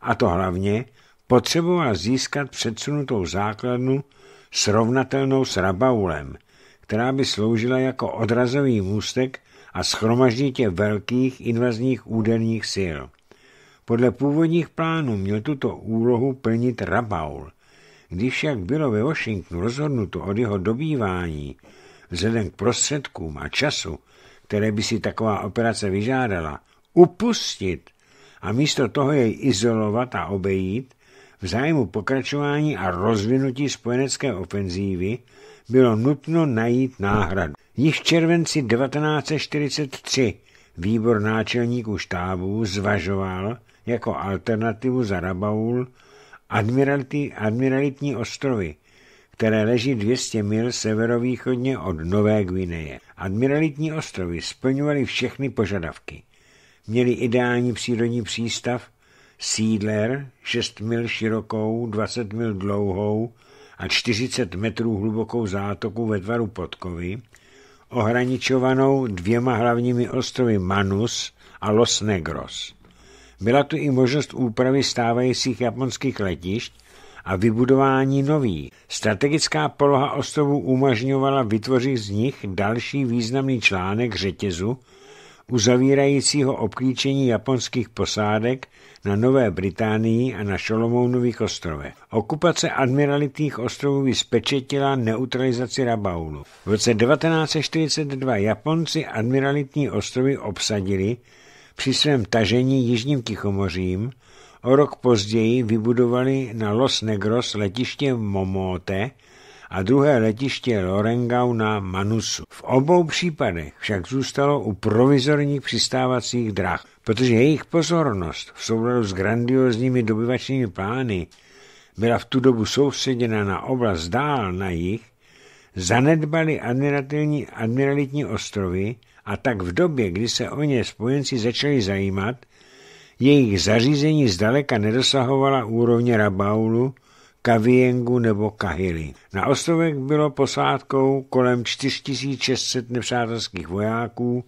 a to hlavně, potřeboval získat předsunutou základnu srovnatelnou s Rabaulem, která by sloužila jako odrazový můstek a schromažditě velkých invazních úderních sil. Podle původních plánů měl tuto úlohu plnit Rabaul. Když jak bylo ve Washingtonu rozhodnuto od jeho dobývání, vzhledem k prostředkům a času, které by si taková operace vyžádala, upustit, a místo toho jej izolovat a obejít, v zájmu pokračování a rozvinutí spojenecké ofenzívy bylo nutno najít náhradu. Již v červenci 1943 výbor náčelníků štábů zvažoval jako alternativu za Rabaul admiralitní ostrovy, které leží 200 mil severovýchodně od Nové Gvineje. Admiralitní ostrovy splňovaly všechny požadavky – měli ideální přírodní přístav Siedler, 6 mil širokou, 20 mil dlouhou a 40 metrů hlubokou zátoku ve tvaru Podkovy, ohraničovanou dvěma hlavními ostrovy Manus a Los Negros. Byla tu i možnost úpravy stávajících japonských letišť a vybudování nových. Strategická poloha ostrovů umožňovala vytvořit z nich další významný článek řetězu, uzavírajícího obklíčení japonských posádek na Nové Británii a na Šolomounových ostrove. Okupace admiralitních ostrovů vyspečetila neutralizaci Rabaulu. V roce 1942 Japonci admiralitní ostrovy obsadili při svém tažení Jižním Tichomořím, o rok později vybudovali na Los Negros letiště v Momote, a druhé letiště Lorengau na Manusu. V obou případech však zůstalo u provizorních přistávacích drah, protože jejich pozornost v souladu s grandiozními dobyvačními plány byla v tu dobu soustředěna na oblast dál na jich, zanedbali admiralitní, admiralitní ostrovy a tak v době, kdy se o ně spojenci začali zajímat, jejich zařízení zdaleka nedosahovala úrovně Rabaulu, Kaviengu nebo Kahily. Na ostrovek bylo posádkou kolem 4600 nepřátelských vojáků,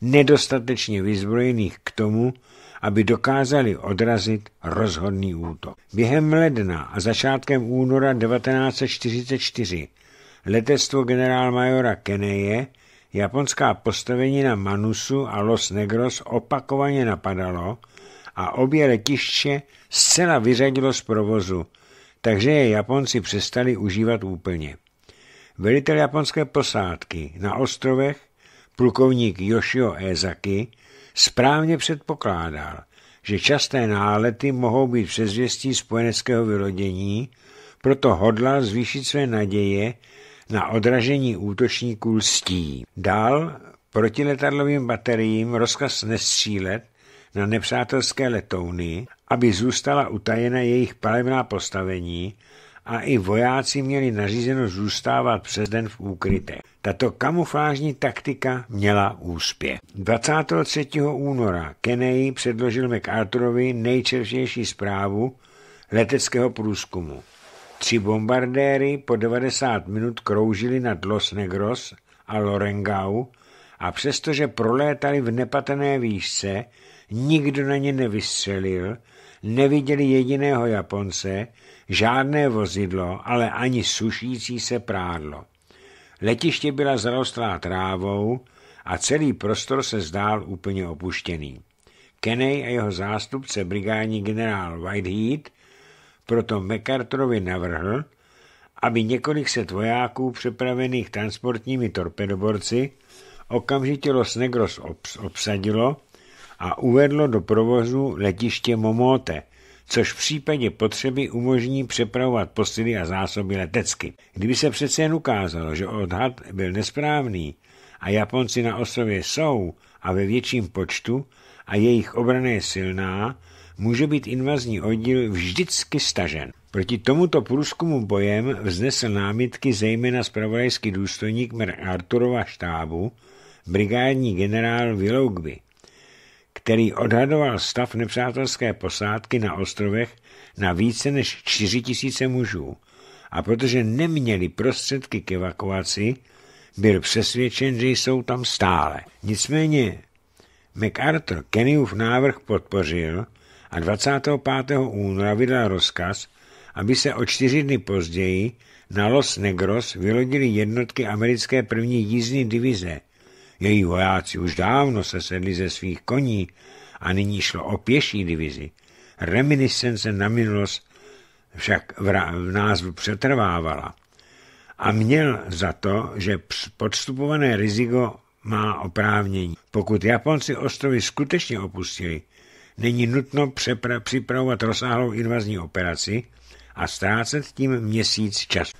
nedostatečně vyzbrojených k tomu, aby dokázali odrazit rozhodný útok. Během ledna a začátkem února 1944 letectvo generálmajora Keneje japonská postavení na Manusu a Los Negros opakovaně napadalo a obě letiště zcela vyřadilo z provozu – takže je Japonci přestali užívat úplně. Velitel japonské posádky na ostrovech, plukovník Yoshio Ezaki, správně předpokládal, že časté nálety mohou být přezvěstí spojeneckého vylodění, proto hodlal zvýšit své naděje na odražení útočníků lstí. Dál protiletadlovým bateriím rozkaz nestřílet na nepřátelské letouny aby zůstala utajena jejich palevná postavení a i vojáci měli nařízeno zůstávat přes den v úkryte. Tato kamuflážní taktika měla úspěch. 23. února Kennedy předložil McArthurovi nejčeršnější zprávu leteckého průzkumu. Tři bombardéry po 90 minut kroužili nad Los Negros a Lorengau a přestože prolétali v nepatrné výšce, nikdo na ně nevystřelil neviděli jediného Japonce, žádné vozidlo, ale ani sušící se prádlo. Letiště byla zarostlá trávou a celý prostor se zdál úplně opuštěný. Kenney a jeho zástupce brigádní generál Whitehead proto MacArthurovi navrhl, aby několik set vojáků přepravených transportními torpedoborci okamžitě Los Negros obs obsadilo a uvedlo do provozu letiště Momote, což v případě potřeby umožní přepravovat posily a zásoby letecky. Kdyby se přece jen ukázalo, že odhad byl nesprávný a Japonci na ostrově jsou a ve větším počtu a jejich obrana je silná, může být invazní oddíl vždycky stažen. Proti tomuto průzkumu bojem vznesl námitky zejména zpravodajský důstojník Arturova štábu, brigádní generál Willoughby který odhadoval stav nepřátelské posádky na ostrovech na více než 4 tisíce mužů a protože neměli prostředky k evakuaci, byl přesvědčen, že jsou tam stále. Nicméně MacArthur Kennyův návrh podpořil a 25. února vydal rozkaz, aby se o čtyři dny později na Los Negros vylodili jednotky americké první jízdní divize – její vojáci už dávno se sedli ze svých koní a nyní šlo o pěší divizi. Reminiscence na minulost však v, v názvu přetrvávala a měl za to, že podstupované riziko má oprávnění. Pokud Japonci ostrovy skutečně opustili, není nutno připravovat rozsáhlou invazní operaci a ztrácet tím měsíc času.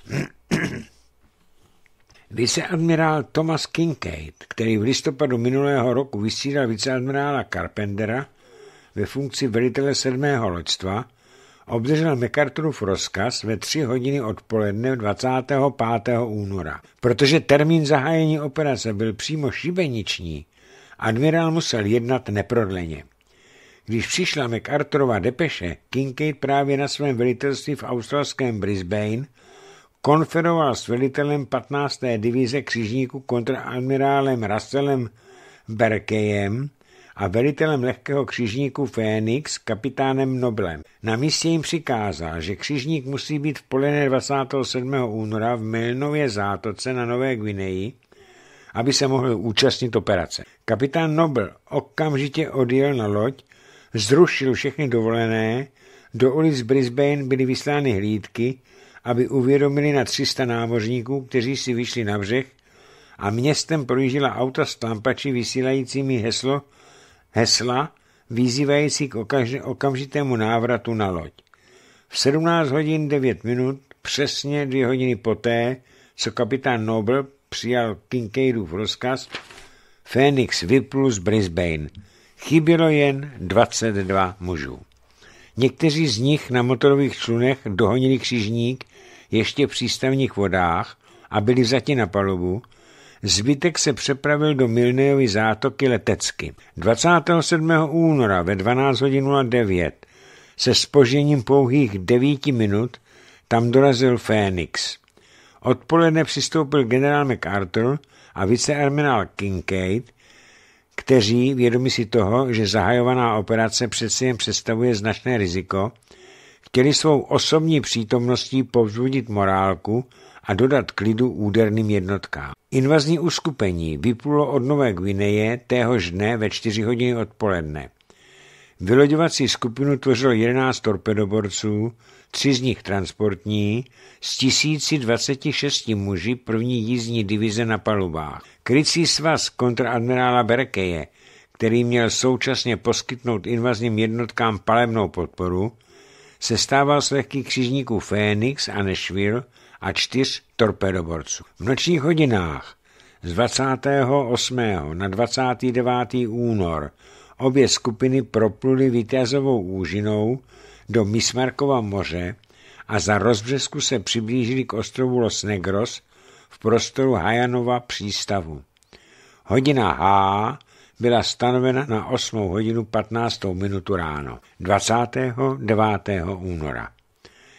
Viceadmirál Thomas Kincaid, který v listopadu minulého roku vysílal viceadmirála Carpendera ve funkci velitele sedmého loďstva, obdržel MacArthurův rozkaz ve 3 hodiny odpoledne 25. února. Protože termín zahájení operace byl přímo šibeniční, admirál musel jednat neprodleně. Když přišla MacArthurova depeše, Kincaid právě na svém velitelství v australském Brisbane – konferoval s velitelem 15. divize křižníku kontraadmirálem Russellem Berkejem a velitelem lehkého křižníku Fénix kapitánem Noblem. Na místě jim přikázal, že křižník musí být v poledne 27. února v Milnově zátoce na Nové Gvineji, aby se mohl účastnit operace. Kapitán Nobel okamžitě odjel na loď, zrušil všechny dovolené, do ulic Brisbane byly vyslány hlídky, aby uvědomili na 300 námořníků, kteří si vyšli na břeh a městem projížila auta s tlampači vysílajícími heslo, hesla vyzývající k okamžitému návratu na loď. V 17 hodin 9 minut, přesně dvě hodiny poté, co kapitán Noble přijal Kincaidův rozkaz, Fénix vyplul z Brisbane. Chybělo jen 22 mužů. Někteří z nich na motorových člunech dohonili křižník ještě v přístavních vodách a byli zati na palubu, zbytek se přepravil do Milnejovy zátoky letecky. 27. února ve 12:09 se spožením pouhých 9 minut tam dorazil Fénix. Odpoledne přistoupil generál MacArthur a vicearminál Kincaid, kteří, vědomi si toho, že zahajovaná operace přeci jen představuje značné riziko, Chtěli svou osobní přítomností povzbudit morálku a dodat klidu úderným jednotkám. Invazní uskupení vyplulo od Nové Gvineje téhož dne ve 4 hodiny odpoledne. Vyloďovací skupinu tvořilo 11 torpedoborců, tři z nich transportní, z 1026 muži první jízdní divize na palubách. Krycí svaz kontradmirála Berkeje, který měl současně poskytnout invazním jednotkám palemnou podporu, sestával z lehkých křižníků Phoenix a Nashville a čtyř torpedoborců. V nočních hodinách z 28. na 29. únor obě skupiny propluly Vítězovou úžinou do Mismarkova moře a za rozbřesku se přiblížili k ostrovu Los Negros v prostoru Hajanova přístavu. Hodina H byla stanovena na 8 hodinu 15. minutu ráno 29. února.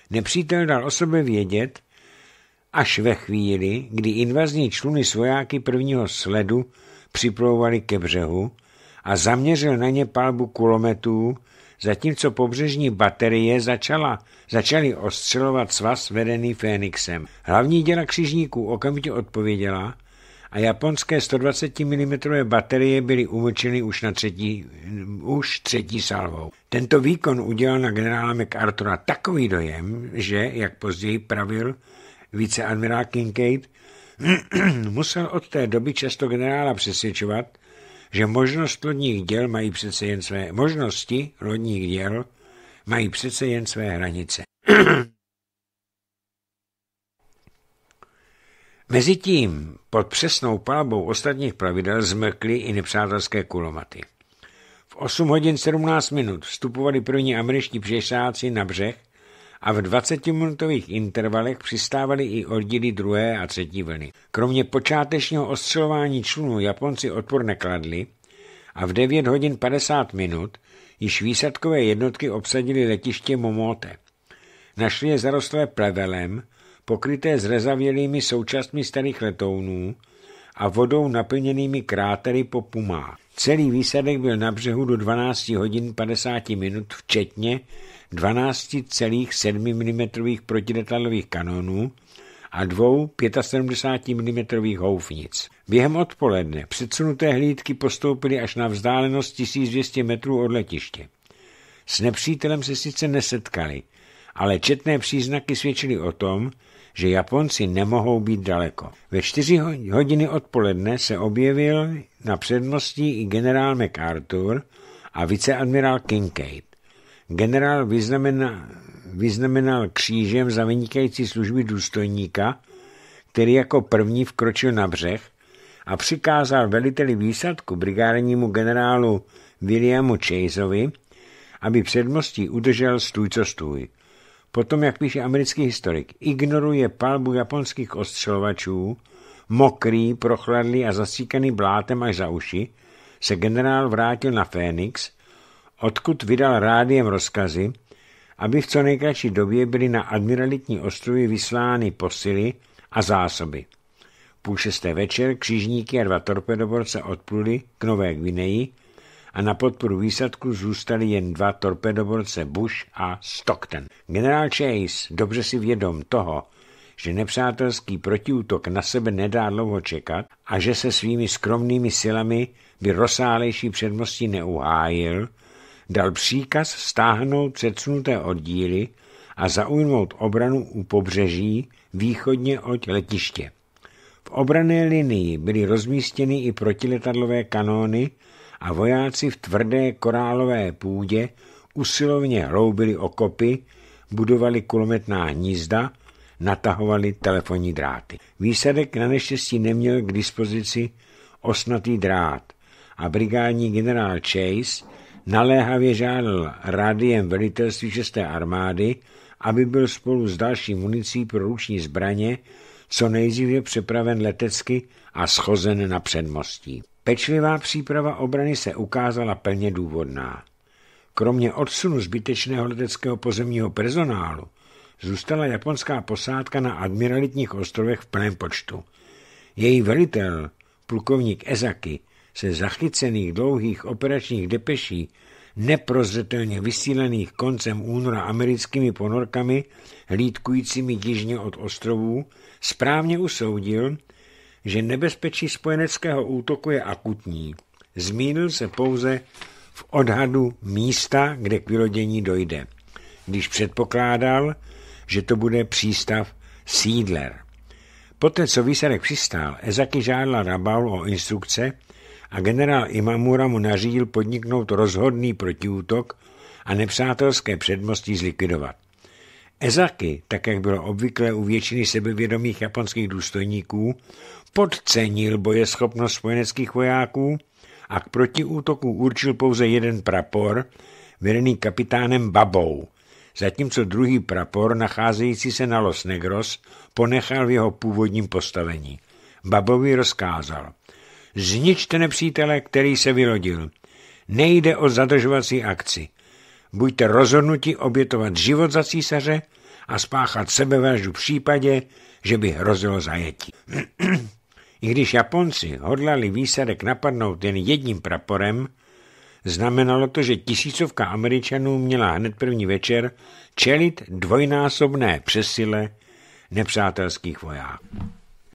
Nepřítel dal o sobě vědět až ve chvíli, kdy invazní čluny svojáky prvního sledu připlouvali ke břehu a zaměřil na ně palbu kulometů, zatímco pobřežní baterie začala, začaly ostřelovat svaz vedený Fénixem. Hlavní děla křižníků okamžitě odpověděla a japonské 120 mm baterie byly umočeny už, na třetí, už třetí salvou. Tento výkon udělal na generála MacArthura takový dojem, že, jak později pravil viceadmirál Kincaid, musel od té doby často generála přesvědčovat, že možnost lodních děl mají přece jen své možnosti lodních děl mají přece jen své hranice. Mezitím pod přesnou palbou ostatních pravidel zmrkly i nepřátelské kulomaty. V 8 hodin 17 minut vstupovali první američtí pěšáci na břeh a v 20-minutových intervalech přistávali i oddíly druhé a třetí vlny. Kromě počátečního ostřelování člunů Japonci odpor nekladli a v 9 hodin 50 minut již výsadkové jednotky obsadili letiště Momote. Našli je zarostlé plevelem, pokryté zrezavělými součástmi starých letounů a vodou naplněnými krátery po pumách. Celý výsadek byl na břehu do 12 hodin 50 minut, včetně 12,7 mm protiletadlových kanonů a dvou 75 mm houfnic. Během odpoledne předsunuté hlídky postoupily až na vzdálenost 1200 metrů od letiště. S nepřítelem se sice nesetkali, ale četné příznaky svědčily o tom, že Japonci nemohou být daleko. Ve čtyři hodiny odpoledne se objevil na předmostí i generál MacArthur a viceadmirál Kincaid. Generál vyznamenal, vyznamenal křížem za vynikající služby důstojníka, který jako první vkročil na břeh a přikázal veliteli výsadku brigádnímu generálu Williamu Chaseovi, aby předmostí udržel stůj co stůj. Potom, jak píše americký historik, ignoruje palbu japonských ostřelovačů, mokrý, prochladlý a zasíkaný blátem až za uši, se generál vrátil na Fénix, odkud vydal rádiem rozkazy, aby v co nejkratší době byly na admiralitní ostrovy vyslány posily a zásoby. Půl šesté večer křižníky a dva torpedoborce odpluli k Nové Gvineji, a na podporu výsadku zůstaly jen dva torpedoborce Bush a Stockton. Generál Chase, dobře si vědom toho, že nepřátelský protiútok na sebe nedá dlouho čekat a že se svými skromnými silami by rozsálejší předmostí neuhájil, dal příkaz stáhnout předsunuté oddíly a zaujmout obranu u pobřeží východně od letiště. V obrané linii byly rozmístěny i protiletadlové kanóny a vojáci v tvrdé korálové půdě usilovně hloubili okopy, budovali kulometná hnízda, natahovali telefonní dráty. Výsadek na neštěstí neměl k dispozici osnatý drát a brigádní generál Chase naléhavě žádal rádiem velitelství 6. armády, aby byl spolu s další municí pro ruční zbraně co nejdříve přepraven letecky a schozen na předmostí. Pečlivá příprava obrany se ukázala plně důvodná. Kromě odsunu zbytečného leteckého pozemního personálu zůstala japonská posádka na admiralitních ostrovech v plném počtu. Její velitel, plukovník Ezaki, se zachycených dlouhých operačních depeší neprozřetelně vysílených koncem února americkými ponorkami hlídkujícími jižně od ostrovů, správně usoudil, že nebezpečí spojeneckého útoku je akutní. Zmínil se pouze v odhadu místa, kde k vylodění dojde, když předpokládal, že to bude přístav Siedler. Poté, co výsadek přistál, Ezaki žádla Rabaul o instrukce a generál Imamura mu nařídil podniknout rozhodný protiútok a nepřátelské předmostí zlikvidovat. Ezaki, tak jak bylo obvykle u většiny sebevědomých japonských důstojníků, podcenil bojeschopnost spojeneckých vojáků a k protiútoku určil pouze jeden prapor, vedený kapitánem Babou, zatímco druhý prapor, nacházející se na Los Negros, ponechal v jeho původním postavení. Babovi rozkázal, zničte nepřítele, který se vylodil. Nejde o zadržovací akci. Buďte rozhodnuti obětovat život za císaře a spáchat sebevraždu v případě, že by hrozilo zajetí. I když Japonci hodlali výsadek napadnout jen jedním praporem, znamenalo to, že tisícovka Američanů měla hned první večer čelit dvojnásobné přesile nepřátelských vojáků.